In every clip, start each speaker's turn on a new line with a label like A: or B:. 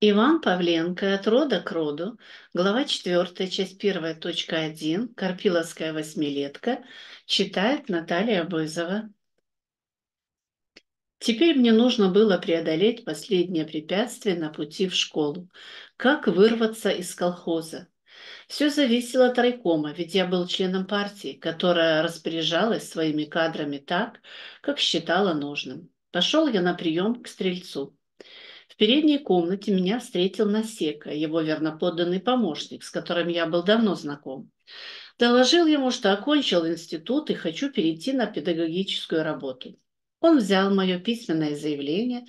A: Иван Павленко «От рода к роду», глава 4, часть 1, точка 1, «Карпиловская восьмилетка», читает Наталья Бызова. Теперь мне нужно было преодолеть последнее препятствие на пути в школу. Как вырваться из колхоза? Все зависело от райкома, ведь я был членом партии, которая распоряжалась своими кадрами так, как считала нужным. Пошел я на прием к Стрельцу. В передней комнате меня встретил Насека, его верноподданный помощник, с которым я был давно знаком. Доложил ему, что окончил институт и хочу перейти на педагогическую работу. Он взял мое письменное заявление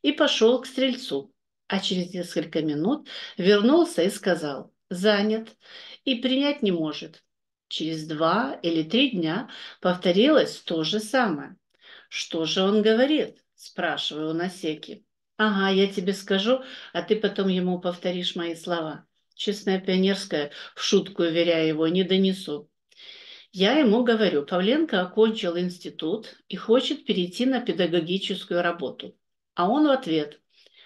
A: и пошел к стрельцу, а через несколько минут вернулся и сказал «занят» и принять не может. Через два или три дня повторилось то же самое. «Что же он говорит?» – спрашиваю у Насеки. Ага, я тебе скажу, а ты потом ему повторишь мои слова. Честная пионерская, в шутку уверяя его, не донесу. Я ему говорю, Павленко окончил институт и хочет перейти на педагогическую работу. А он в ответ,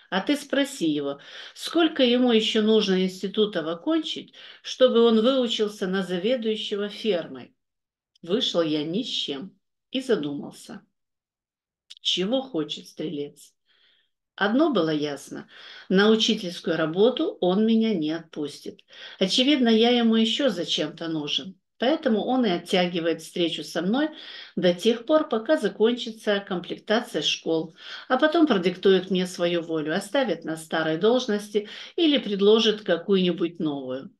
A: а ты спроси его, сколько ему еще нужно института окончить, чтобы он выучился на заведующего фермой. Вышел я ни с чем и задумался. Чего хочет стрелец? Одно было ясно – на учительскую работу он меня не отпустит. Очевидно, я ему еще зачем-то нужен. Поэтому он и оттягивает встречу со мной до тех пор, пока закончится комплектация школ, а потом продиктует мне свою волю, оставит на старой должности или предложит какую-нибудь новую.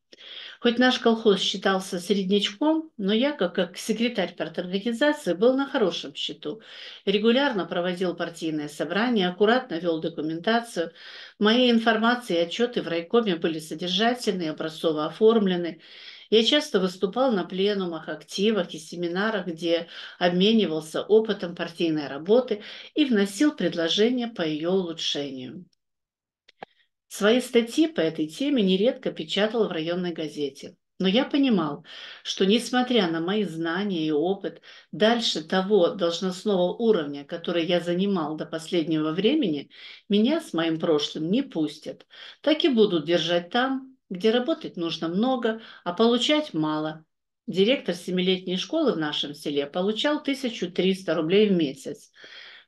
A: Хоть наш колхоз считался среднячком, но я, как, как секретарь парторганизации, был на хорошем счету. Регулярно проводил партийное собрание, аккуратно вел документацию. Мои информации и отчеты в райкоме были содержательные, образцово оформлены. Я часто выступал на пленумах, активах и семинарах, где обменивался опытом партийной работы и вносил предложения по ее улучшению. Свои статьи по этой теме нередко печатал в районной газете. Но я понимал, что несмотря на мои знания и опыт, дальше того должностного уровня, который я занимал до последнего времени, меня с моим прошлым не пустят. Так и будут держать там, где работать нужно много, а получать мало. Директор семилетней школы в нашем селе получал 1300 рублей в месяц.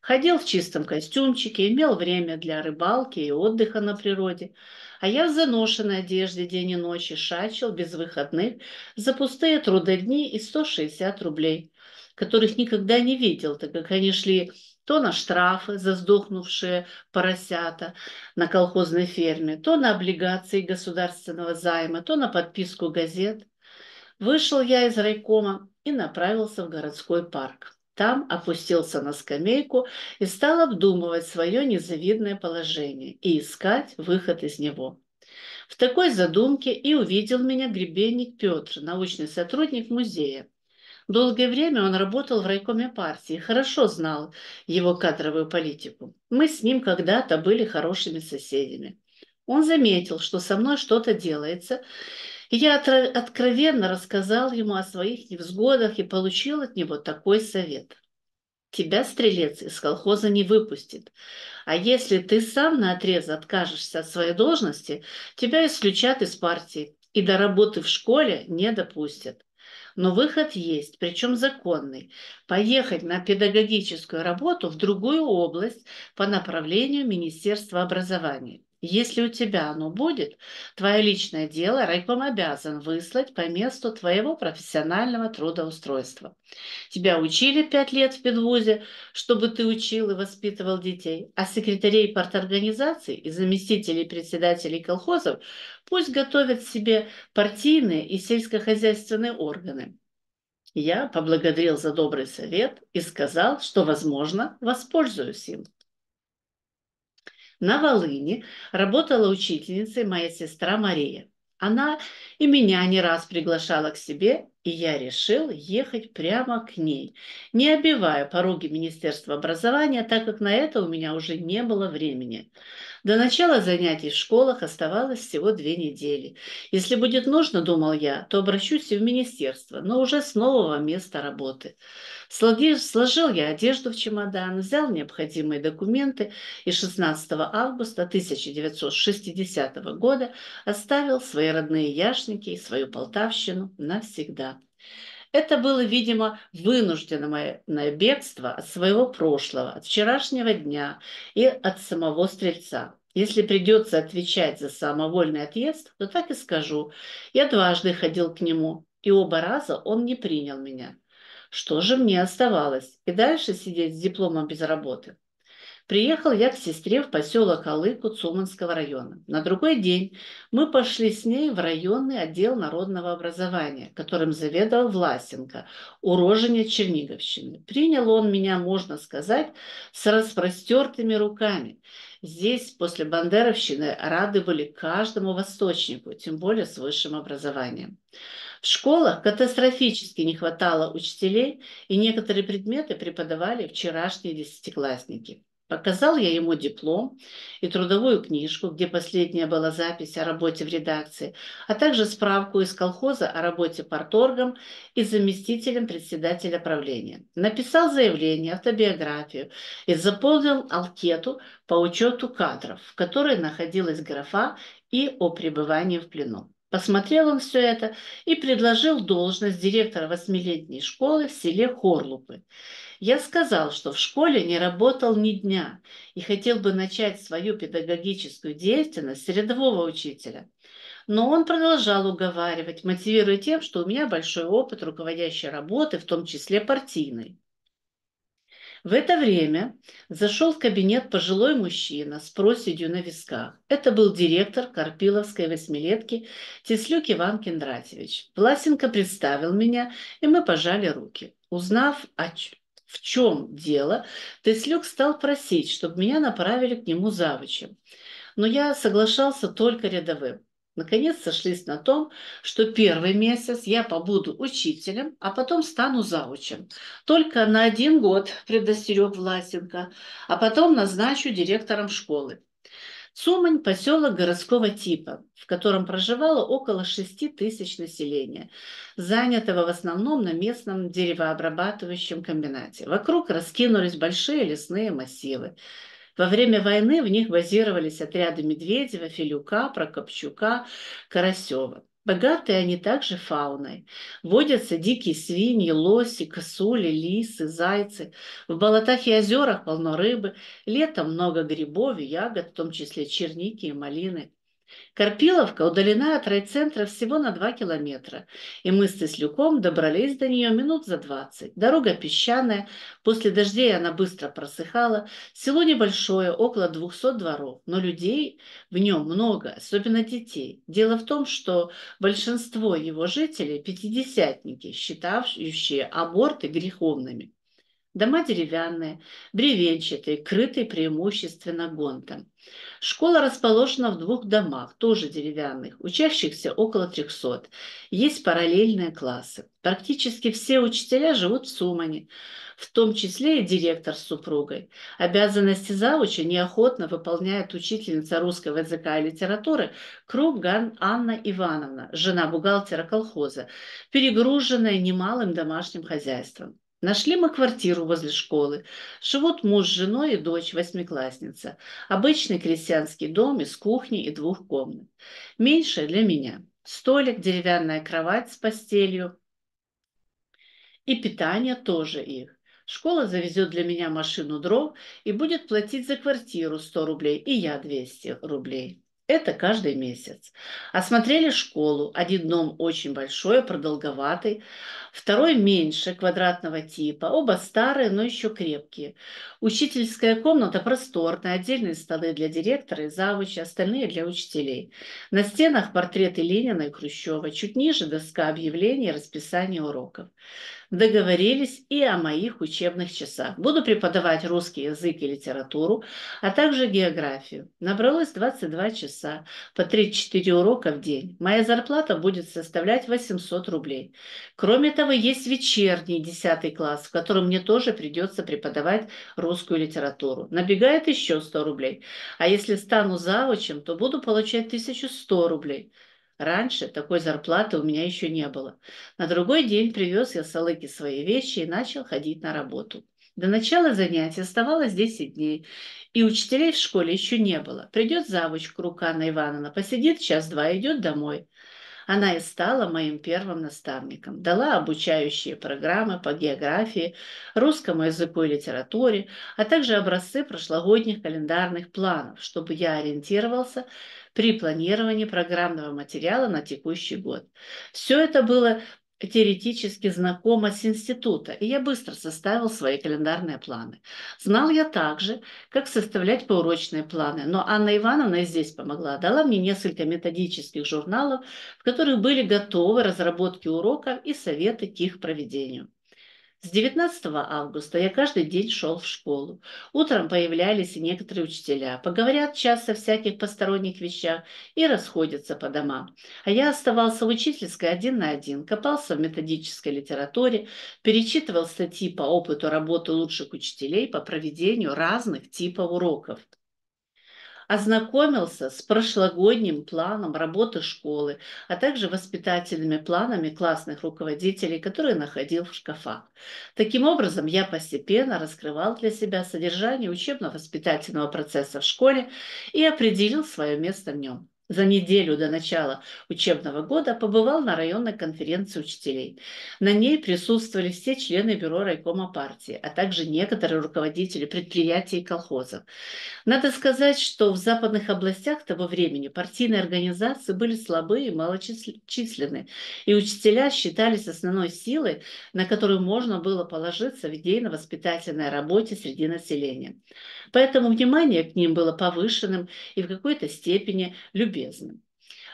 A: Ходил в чистом костюмчике, имел время для рыбалки и отдыха на природе. А я в заношенной одежде день и ночь и шачил без выходных за пустые трудодни и 160 рублей, которых никогда не видел, так как они шли то на штрафы за сдохнувшие поросята на колхозной ферме, то на облигации государственного займа, то на подписку газет. Вышел я из райкома и направился в городской парк там опустился на скамейку и стал обдумывать свое незавидное положение и искать выход из него. В такой задумке и увидел меня гребенник Петр, научный сотрудник музея. Долгое время он работал в райкоме партии, хорошо знал его кадровую политику. Мы с ним когда-то были хорошими соседями. Он заметил, что со мной что-то делается, и я откровенно рассказал ему о своих невзгодах и получил от него такой совет. Тебя, стрелец, из колхоза не выпустит. А если ты сам на отрез откажешься от своей должности, тебя исключат из партии и до работы в школе не допустят. Но выход есть, причем законный. Поехать на педагогическую работу в другую область по направлению Министерства образования. Если у тебя оно будет, твое личное дело райком обязан выслать по месту твоего профессионального трудоустройства. Тебя учили пять лет в педвузе, чтобы ты учил и воспитывал детей, а секретарей парторганизаций и заместителей председателей колхозов пусть готовят себе партийные и сельскохозяйственные органы. Я поблагодарил за добрый совет и сказал, что, возможно, воспользуюсь им на Волыне работала учительницей моя сестра Мария. Она и меня не раз приглашала к себе и я решил ехать прямо к ней, не обивая пороги Министерства образования, так как на это у меня уже не было времени. До начала занятий в школах оставалось всего две недели. Если будет нужно, думал я, то обращусь и в министерство, но уже с нового места работы. Сложил я одежду в чемодан, взял необходимые документы и 16 августа 1960 года оставил свои родные яшники и свою Полтавщину навсегда. Это было, видимо, вынужденное бегство от своего прошлого, от вчерашнего дня и от самого стрельца. Если придется отвечать за самовольный отъезд, то так и скажу. Я дважды ходил к нему, и оба раза он не принял меня. Что же мне оставалось? И дальше сидеть с дипломом без работы? Приехал я к сестре в поселок Алыку Цуманского района. На другой день мы пошли с ней в районный отдел народного образования, которым заведовал Власенко, уроженец Черниговщины. Принял он меня, можно сказать, с распростертыми руками. Здесь после Бандеровщины рады были каждому восточнику, тем более с высшим образованием. В школах катастрофически не хватало учителей, и некоторые предметы преподавали вчерашние десятиклассники. Показал я ему диплом и трудовую книжку, где последняя была запись о работе в редакции, а также справку из колхоза о работе порторгом и заместителем председателя правления. Написал заявление, автобиографию и заполнил алкету по учету кадров, в которой находилась графа и о пребывании в плену. Посмотрел он все это и предложил должность директора восьмилетней школы в селе Хорлупы. Я сказал, что в школе не работал ни дня и хотел бы начать свою педагогическую деятельность с рядового учителя. Но он продолжал уговаривать, мотивируя тем, что у меня большой опыт руководящей работы, в том числе партийной. В это время зашел в кабинет пожилой мужчина с проседью на висках. Это был директор Карпиловской восьмилетки Теслюк Иван Кендратьевич. Власенко представил меня, и мы пожали руки. Узнав о в чем дело, Теслюк стал просить, чтобы меня направили к нему завучем. Но я соглашался только рядовым. Наконец сошлись на том, что первый месяц я побуду учителем, а потом стану заучем. Только на один год предостерег Власенко, а потом назначу директором школы. Сумань – поселок городского типа, в котором проживало около 6 тысяч населения, занятого в основном на местном деревообрабатывающем комбинате. Вокруг раскинулись большие лесные массивы. Во время войны в них базировались отряды Медведева, Филюка, Прокопчука, Карасева. Богаты они также фауной. Водятся дикие свиньи, лоси, косули, лисы, зайцы. В болотах и озерах полно рыбы. Летом много грибов и ягод, в том числе черники и малины. Карпиловка удалена от райцентра всего на 2 километра, и мы с Теслюком добрались до нее минут за 20. Дорога песчаная, после дождей она быстро просыхала. Село небольшое, около 200 дворов, но людей в нем много, особенно детей. Дело в том, что большинство его жителей – пятидесятники, считавшие аборты греховными. Дома деревянные, бревенчатые, крытые преимущественно гонтом. Школа расположена в двух домах, тоже деревянных, учащихся около 300. Есть параллельные классы. Практически все учителя живут в Сумане, в том числе и директор с супругой. Обязанности завуча неохотно выполняет учительница русского языка и литературы Круган Анна Ивановна, жена бухгалтера колхоза, перегруженная немалым домашним хозяйством. Нашли мы квартиру возле школы. Живут муж с женой и дочь, восьмиклассница. Обычный крестьянский дом из кухни и двух комнат. Меньше для меня. Столик, деревянная кровать с постелью. И питание тоже их. Школа завезет для меня машину дров и будет платить за квартиру 100 рублей, и я 200 рублей. Это каждый месяц. Осмотрели школу. Один дом очень большой, продолговатый. Второй меньше, квадратного типа. Оба старые, но еще крепкие. Учительская комната просторная. Отдельные столы для директора и завуча, остальные для учителей. На стенах портреты Ленина и Хрущева. Чуть ниже доска объявлений и расписания уроков договорились и о моих учебных часах. Буду преподавать русский язык и литературу, а также географию. Набралось 22 часа по 3-4 урока в день. Моя зарплата будет составлять 800 рублей. Кроме того, есть вечерний 10 класс, в котором мне тоже придется преподавать русскую литературу. Набегает еще 100 рублей. А если стану завучем, то буду получать 1100 рублей. Раньше такой зарплаты у меня еще не было. На другой день привез я Салыки свои вещи и начал ходить на работу. До начала занятий оставалось 10 дней, и учителей в школе еще не было. Придет завуч Крукана Ивановна, посидит час-два и идет домой. Она и стала моим первым наставником. Дала обучающие программы по географии, русскому языку и литературе, а также образцы прошлогодних календарных планов, чтобы я ориентировался при планировании программного материала на текущий год. Все это было теоретически знакома с института, и я быстро составил свои календарные планы. Знал я также, как составлять поурочные планы, но Анна Ивановна и здесь помогла, дала мне несколько методических журналов, в которых были готовы разработки уроков и советы к их проведению. С 19 августа я каждый день шел в школу. Утром появлялись и некоторые учителя. Поговорят час о всяких посторонних вещах и расходятся по домам. А я оставался в учительской один на один, копался в методической литературе, перечитывал статьи по опыту работы лучших учителей по проведению разных типов уроков ознакомился с прошлогодним планом работы школы, а также воспитательными планами классных руководителей, которые находил в шкафах. Таким образом, я постепенно раскрывал для себя содержание учебно-воспитательного процесса в школе и определил свое место в нем за неделю до начала учебного года побывал на районной конференции учителей. На ней присутствовали все члены бюро райкома партии, а также некоторые руководители предприятий и колхозов. Надо сказать, что в западных областях того времени партийные организации были слабые и малочисленные, и учителя считались основной силой, на которую можно было положиться в идейно-воспитательной работе среди населения. Поэтому внимание к ним было повышенным и в какой-то степени любимым любезны.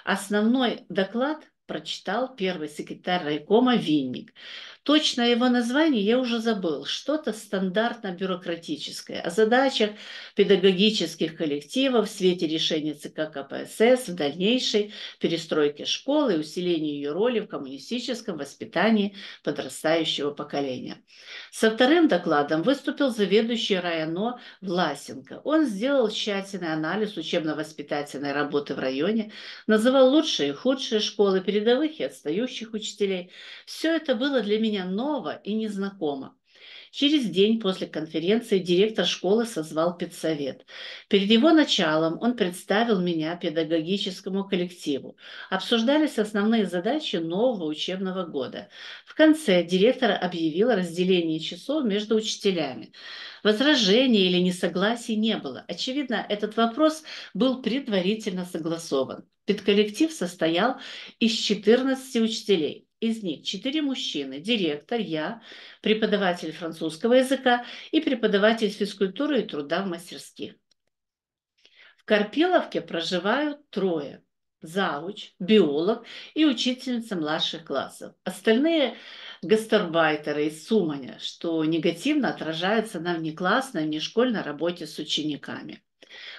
A: Основной доклад прочитал первый секретарь райкома Винник. Точное его название я уже забыл. Что-то стандартно-бюрократическое. О задачах педагогических коллективов в свете решения ЦК КПСС в дальнейшей перестройке школы и усилении ее роли в коммунистическом воспитании подрастающего поколения. Со вторым докладом выступил заведующий районо Власенко. Он сделал тщательный анализ учебно-воспитательной работы в районе, называл лучшие и худшие школы, передовых и отстающих учителей. Все это было для меня ново и незнакомо. Через день после конференции директор школы созвал педсовет. Перед его началом он представил меня педагогическому коллективу. Обсуждались основные задачи нового учебного года. В конце директор объявил разделение часов между учителями. Возражений или несогласий не было. Очевидно, этот вопрос был предварительно согласован. Педколлектив состоял из 14 учителей из них четыре мужчины, директор, я, преподаватель французского языка и преподаватель физкультуры и труда в мастерских. В Карпиловке проживают трое – зауч, биолог и учительница младших классов. Остальные – гастарбайтеры из Суманя, что негативно отражается на внеклассной, внешкольной работе с учениками.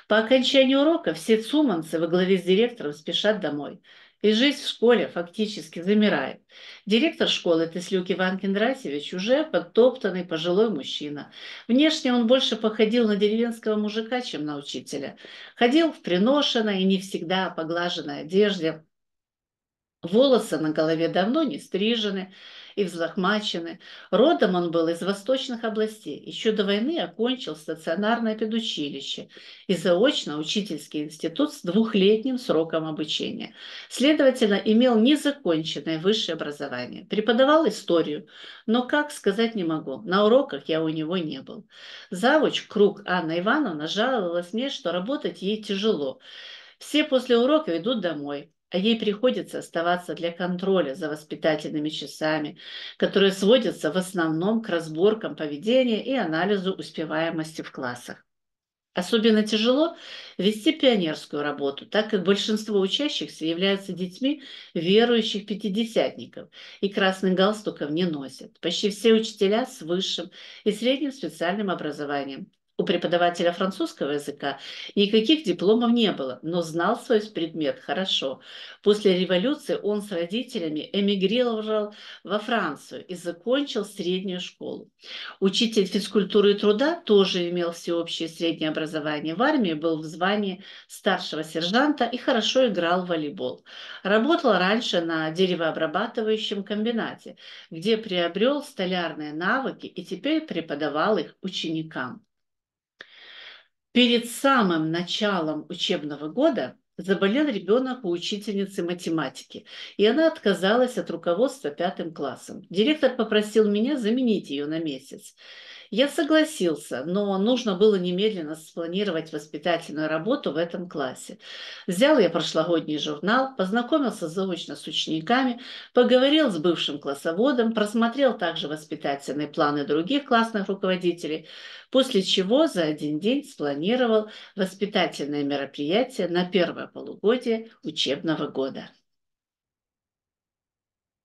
A: По окончании урока все цуманцы во главе с директором спешат домой – и жизнь в школе фактически замирает. Директор школы Теслюк Иван Кендрасевич уже подтоптанный пожилой мужчина. Внешне он больше походил на деревенского мужика, чем на учителя. Ходил в приношенной и не всегда поглаженной одежде. Волосы на голове давно не стрижены, и взлохмачены. Родом он был из восточных областей. Еще до войны окончил стационарное педучилище и заочно учительский институт с двухлетним сроком обучения. Следовательно, имел незаконченное высшее образование. Преподавал историю, но как сказать не могу. На уроках я у него не был. Завуч Круг Анна Ивановна жаловалась мне, что работать ей тяжело. Все после урока идут домой. А ей приходится оставаться для контроля за воспитательными часами, которые сводятся в основном к разборкам поведения и анализу успеваемости в классах. Особенно тяжело вести пионерскую работу, так как большинство учащихся являются детьми верующих пятидесятников и красных галстуков не носят. Почти все учителя с высшим и средним специальным образованием у преподавателя французского языка никаких дипломов не было, но знал свой предмет хорошо. После революции он с родителями эмигрировал во Францию и закончил среднюю школу. Учитель физкультуры и труда тоже имел всеобщее среднее образование. В армии был в звании старшего сержанта и хорошо играл в волейбол. Работал раньше на деревообрабатывающем комбинате, где приобрел столярные навыки и теперь преподавал их ученикам. Перед самым началом учебного года заболел ребенок у учительницы математики, и она отказалась от руководства пятым классом. Директор попросил меня заменить ее на месяц. Я согласился, но нужно было немедленно спланировать воспитательную работу в этом классе. Взял я прошлогодний журнал, познакомился заочно с учениками, поговорил с бывшим классоводом, просмотрел также воспитательные планы других классных руководителей, после чего за один день спланировал воспитательное мероприятие на первое полугодие учебного года.